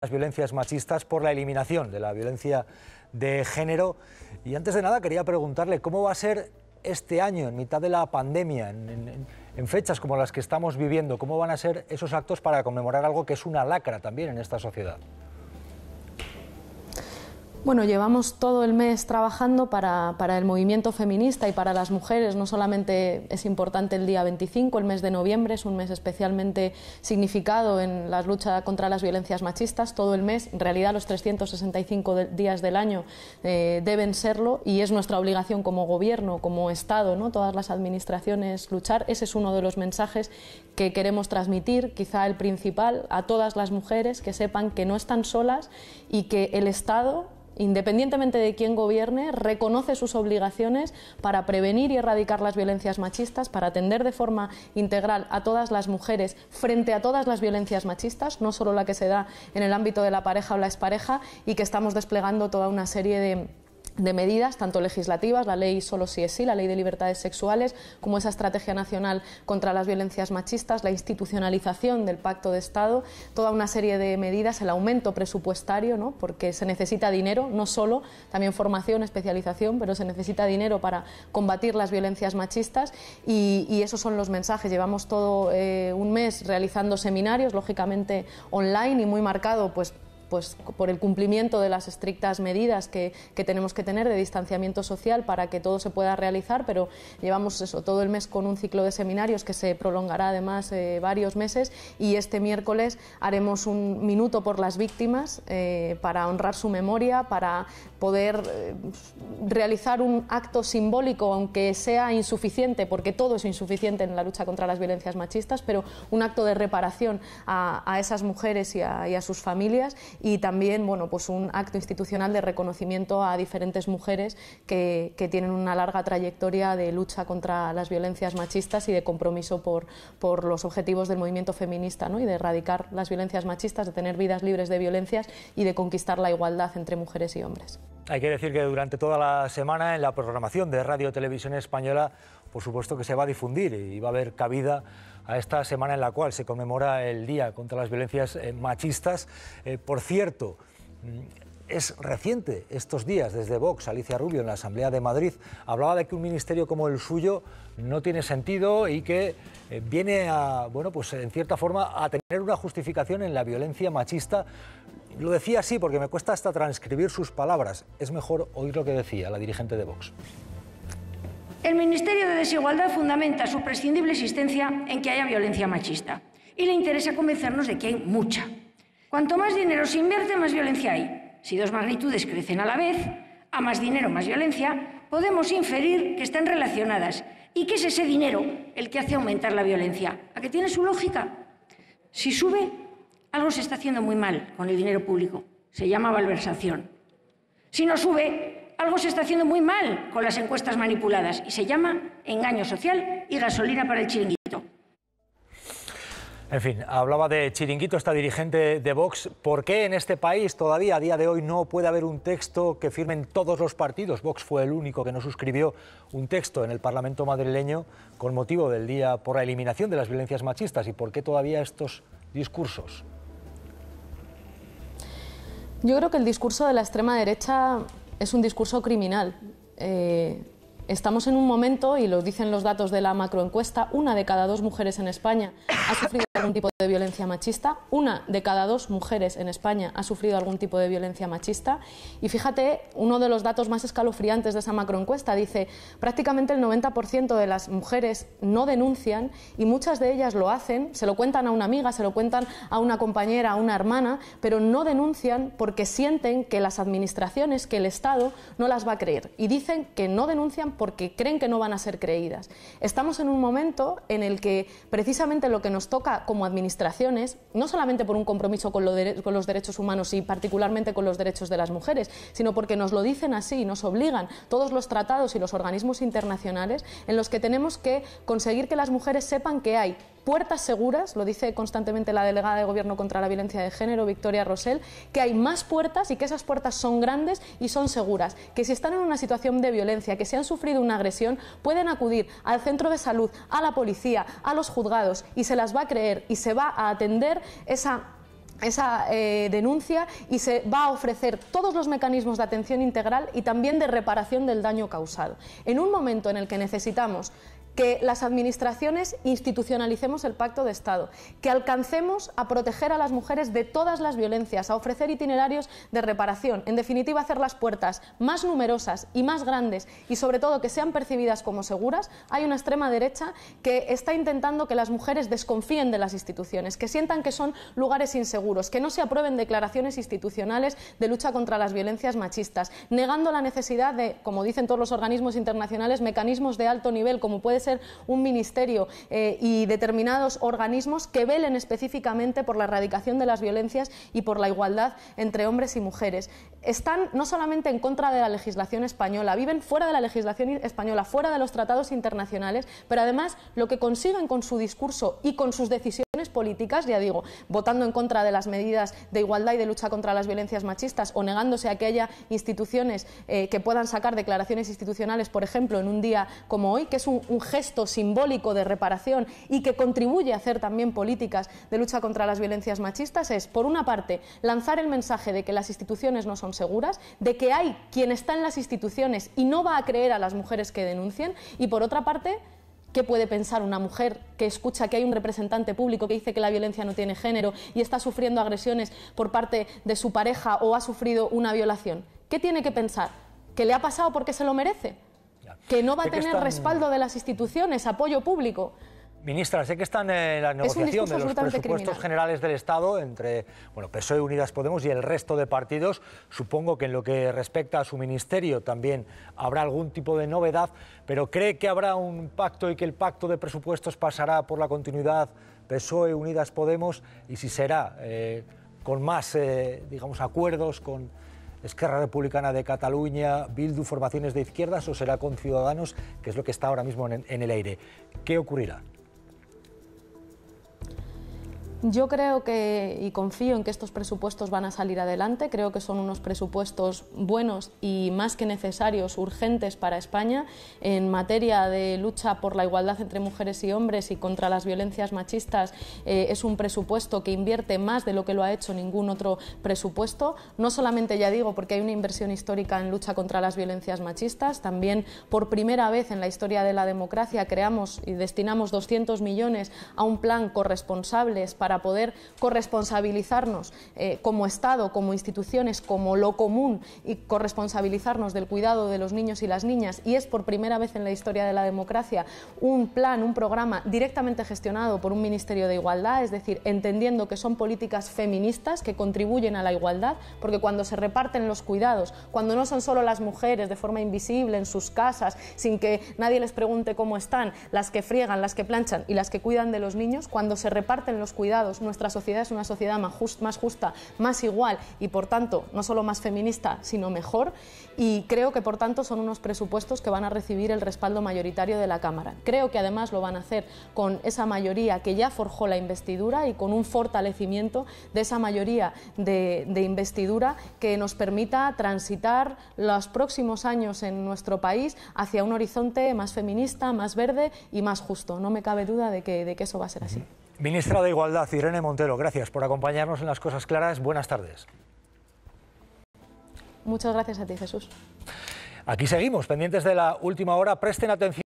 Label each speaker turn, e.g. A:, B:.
A: las violencias machistas por la eliminación de la violencia de género. Y antes de nada quería preguntarle cómo va a ser este año, en mitad de la pandemia, en, fechas como las que estamos viviendo, cómo van a ser esos actos para conmemorar algo que es una lacra también en esta sociedad.
B: Bueno, llevamos todo el mes trabajando para, para, el movimiento feminista y para las mujeres. No solamente es importante el día 25, el mes de noviembre es un mes especialmente significado en la lucha contra las violencias machistas. Todo el mes, en realidad los 365 días del año eh, deben serlo y es nuestra obligación como gobierno, como Estado, ¿no? todas las administraciones luchar. Ese es uno de los mensajes que queremos transmitir, quizá el principal, a todas las mujeres que sepan que no están solas y que el Estado independientemente de quién gobierne, reconoce sus obligaciones para prevenir y erradicar las violencias machistas, para atender de forma integral a todas las mujeres frente a todas las violencias machistas, no solo la que se da en el ámbito de la pareja o la expareja, y que estamos desplegando toda una serie de de medidas, tanto legislativas, la ley solo si es sí, la ley de libertades sexuales, como esa estrategia nacional contra las violencias machistas, la institucionalización del pacto de Estado, toda una serie de medidas, el aumento presupuestario, ¿no? porque se necesita dinero, no solo, también formación, especialización, pero se necesita dinero para combatir las violencias machistas y, esos son los mensajes. Llevamos todo eh, un mes realizando seminarios, lógicamente online y muy marcado pues, pues, por el cumplimiento de las estrictas medidas que, tenemos que tener de distanciamiento social para que todo se pueda realizar, pero llevamos eso todo el mes con un ciclo de seminarios que se prolongará además eh, varios meses y este miércoles haremos un minuto por las víctimas eh, para honrar su memoria, para poder eh, realizar un acto simbólico, aunque sea insuficiente, porque todo es insuficiente en la lucha contra las violencias machistas, pero un acto de reparación a, esas mujeres y a sus familias y también bueno, pues un acto institucional de reconocimiento a diferentes mujeres que, tienen una larga trayectoria de lucha contra las violencias machistas y de compromiso por, los objetivos del movimiento feminista ¿no? y de erradicar las violencias machistas, de tener vidas libres de violencias y de conquistar la igualdad entre mujeres y hombres.
A: Hay que decir que durante toda la semana en la programación de Radio Televisión Española, por supuesto que se va a difundir y va a haber cabida a esta semana en la cual se conmemora el Día contra las Violencias eh, Machistas. Eh, por cierto, mm, es reciente estos días desde Vox, Alicia Rubio en la Asamblea de Madrid hablaba de que un ministerio como el suyo no tiene sentido y que eh, viene a, bueno, pues en cierta forma a tener una justificación en la violencia machista. Lo decía así porque me cuesta hasta transcribir sus palabras. Es mejor oír lo que decía la dirigente de Vox.
B: El Ministerio de Desigualdad fundamenta su prescindible existencia en que haya violencia machista y le interesa convencernos de que hay mucha. Cuanto más dinero se invierte, más violencia hay. Si dos magnitudes crecen a la vez, a más dinero, más violencia, podemos inferir que están relacionadas y que es ese dinero el que hace aumentar la violencia. ¿A que tiene su lógica? Si sube, algo se está haciendo muy mal con el dinero público. Se llama malversación. Si no sube, algo se está haciendo muy mal con las encuestas manipuladas y se llama engaño social y gasolina para el chiringuito.
A: En fin, hablaba de Chiringuito, esta dirigente de Vox. ¿Por qué en este país todavía a día de hoy no puede haber un texto que firmen todos los partidos? Vox fue el único que no suscribió un texto en el Parlamento madrileño con motivo del Día por la Eliminación de las Violencias Machistas. ¿Y por qué todavía estos discursos?
B: Yo creo que el discurso de la extrema derecha es un discurso criminal. Eh, Estamos en un momento, y lo dicen los datos de la macroencuesta, una de cada dos mujeres en España ha sufrido algún tipo de violencia machista, una de cada dos mujeres en España ha sufrido algún tipo de violencia machista. Y fíjate, uno de los datos más escalofriantes de esa macroencuesta dice, prácticamente el 90% de las mujeres no denuncian y muchas de ellas lo hacen, se lo cuentan a una amiga, se lo cuentan a una compañera, a una hermana, pero no denuncian porque sienten que las administraciones, que el Estado no las va a creer. Y dicen que no denuncian porque creen que no van a ser creídas. Estamos en un momento en el que precisamente lo que nos toca como administraciones, no solamente por un compromiso con, los derechos humanos y particularmente con los derechos de las mujeres, sino porque nos lo dicen así, nos obligan todos los tratados y los organismos internacionales en los que tenemos que conseguir que las mujeres sepan que hay puertas seguras, lo dice constantemente la delegada de Gobierno contra la Violencia de Género, Victoria Rosell, que hay más puertas y que esas puertas son grandes y son seguras, que si están en una situación de violencia, que si han sufrido una agresión, pueden acudir al centro de salud, a la policía, a los juzgados y se las va a creer y se va a atender esa eh, denuncia y se va a ofrecer todos los mecanismos de atención integral y también de reparación del daño causado. En un momento en el que necesitamos que las administraciones institucionalicemos el pacto de Estado, que alcancemos a proteger a las mujeres de todas las violencias, a ofrecer itinerarios de reparación, en definitiva hacer las puertas más numerosas y más grandes y sobre todo que sean percibidas como seguras, hay una extrema derecha que está intentando que las mujeres desconfíen de las instituciones, que sientan que son lugares inseguros, que no se aprueben declaraciones institucionales de lucha contra las violencias machistas, negando la necesidad de, como dicen todos los organismos internacionales, mecanismos de alto nivel como puede ser ser un ministerio eh, y determinados organismos que velen específicamente por la erradicación de las violencias y por la igualdad entre hombres y mujeres. Están no solamente en contra de la legislación española, viven fuera de la legislación española, fuera de los tratados internacionales, pero además lo que consiguen con su discurso y con sus decisiones políticas, ya digo, votando en contra de las medidas de igualdad y de lucha contra las violencias machistas o negándose a que haya instituciones eh, que puedan sacar declaraciones institucionales, por ejemplo, en un día como hoy, que es un, un gesto simbólico de reparación y que contribuye a hacer también políticas de lucha contra las violencias machistas, es, por una parte, lanzar el mensaje de que las instituciones no son seguras, de que hay quien está en las instituciones y no va a creer a las mujeres que denuncien, y por otra parte, ¿Qué puede pensar una mujer que escucha que hay un representante público que dice que la violencia no tiene género y está sufriendo agresiones por parte de su pareja o ha sufrido una violación? ¿Qué tiene que pensar? ¿Que le ha pasado porque se lo merece? ¿Que no va a tener respaldo de las instituciones, apoyo público?
A: Ministra, sé que están eh, en la negociación de los presupuestos generales del Estado entre bueno, PSOE, Unidas Podemos y el resto de partidos. Supongo que en lo que respecta a su ministerio también habrá algún tipo de novedad, pero ¿cree que habrá un pacto y que el pacto de presupuestos pasará por la continuidad PSOE, Unidas Podemos y si será eh, con más eh, digamos, acuerdos con Esquerra Republicana de Cataluña, Bildu, formaciones de izquierdas o será con Ciudadanos, que es lo que está ahora mismo en el aire? ¿Qué ocurrirá?
B: Yo creo que y confío en que estos presupuestos van a salir adelante. Creo que son unos presupuestos buenos y más que necesarios, urgentes para España en materia de lucha por la igualdad entre mujeres y hombres y contra las violencias machistas. Eh, es un presupuesto que invierte más de lo que lo ha hecho ningún otro presupuesto. No solamente ya digo porque hay una inversión histórica en lucha contra las violencias machistas, también por primera vez en la historia de la democracia creamos y destinamos 200 millones a un plan corresponsable... para para poder corresponsabilizarnos eh, como Estado, como instituciones, como lo común y corresponsabilizarnos del cuidado de los niños y las niñas. Y es por primera vez en la historia de la democracia un plan, un programa directamente gestionado por un Ministerio de Igualdad, es decir, entendiendo que son políticas feministas que contribuyen a la igualdad, porque cuando se reparten los cuidados, cuando no son solo las mujeres de forma invisible en sus casas, sin que nadie les pregunte cómo están, las que friegan, las que planchan y las que cuidan de los niños, cuando se reparten los cuidados, nuestra sociedad es una sociedad más, justa, más igual y, por tanto, no solo más feminista, sino mejor. Y creo que, por tanto, son unos presupuestos que van a recibir el respaldo mayoritario de la Cámara. Creo que, además, lo van a hacer con esa mayoría que ya forjó la investidura y con un fortalecimiento de esa mayoría de, investidura que nos permita transitar los próximos años en nuestro país hacia un horizonte más feminista, más verde y más justo. No me cabe duda de que eso va a ser
A: así. Ministra de Igualdad, Irene Montero, gracias por acompañarnos en Las Cosas Claras. Buenas tardes.
B: Muchas gracias a ti, Jesús.
A: Aquí seguimos, pendientes de la última hora. Presten atención.